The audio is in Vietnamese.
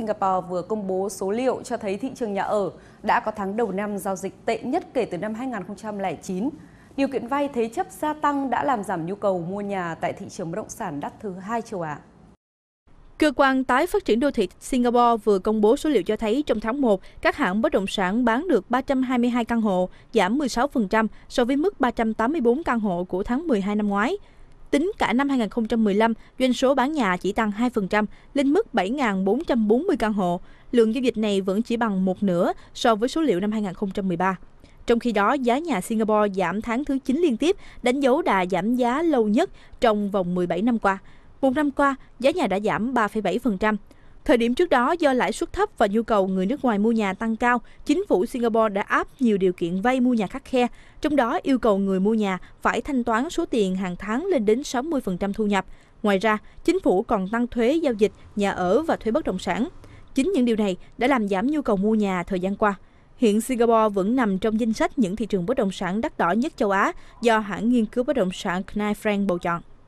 Singapore vừa công bố số liệu cho thấy thị trường nhà ở đã có tháng đầu năm giao dịch tệ nhất kể từ năm 2009. Điều kiện vay thế chấp gia tăng đã làm giảm nhu cầu mua nhà tại thị trường bất động sản đắt thứ hai châu Á. Cơ quan tái phát triển đô thị Singapore vừa công bố số liệu cho thấy trong tháng 1, các hãng bất động sản bán được 322 căn hộ, giảm 16% so với mức 384 căn hộ của tháng 12 năm ngoái. Tính cả năm 2015, doanh số bán nhà chỉ tăng 2%, lên mức 7.440 căn hộ. Lượng giao dịch này vẫn chỉ bằng một nửa so với số liệu năm 2013. Trong khi đó, giá nhà Singapore giảm tháng thứ 9 liên tiếp, đánh dấu đà giảm giá lâu nhất trong vòng 17 năm qua. Một năm qua, giá nhà đã giảm 3,7%. Thời điểm trước đó, do lãi suất thấp và nhu cầu người nước ngoài mua nhà tăng cao, chính phủ Singapore đã áp nhiều điều kiện vay mua nhà khắc khe, trong đó yêu cầu người mua nhà phải thanh toán số tiền hàng tháng lên đến 60% thu nhập. Ngoài ra, chính phủ còn tăng thuế giao dịch, nhà ở và thuế bất động sản. Chính những điều này đã làm giảm nhu cầu mua nhà thời gian qua. Hiện Singapore vẫn nằm trong danh sách những thị trường bất động sản đắt đỏ nhất châu Á do hãng nghiên cứu bất động sản Knight Frank bầu chọn.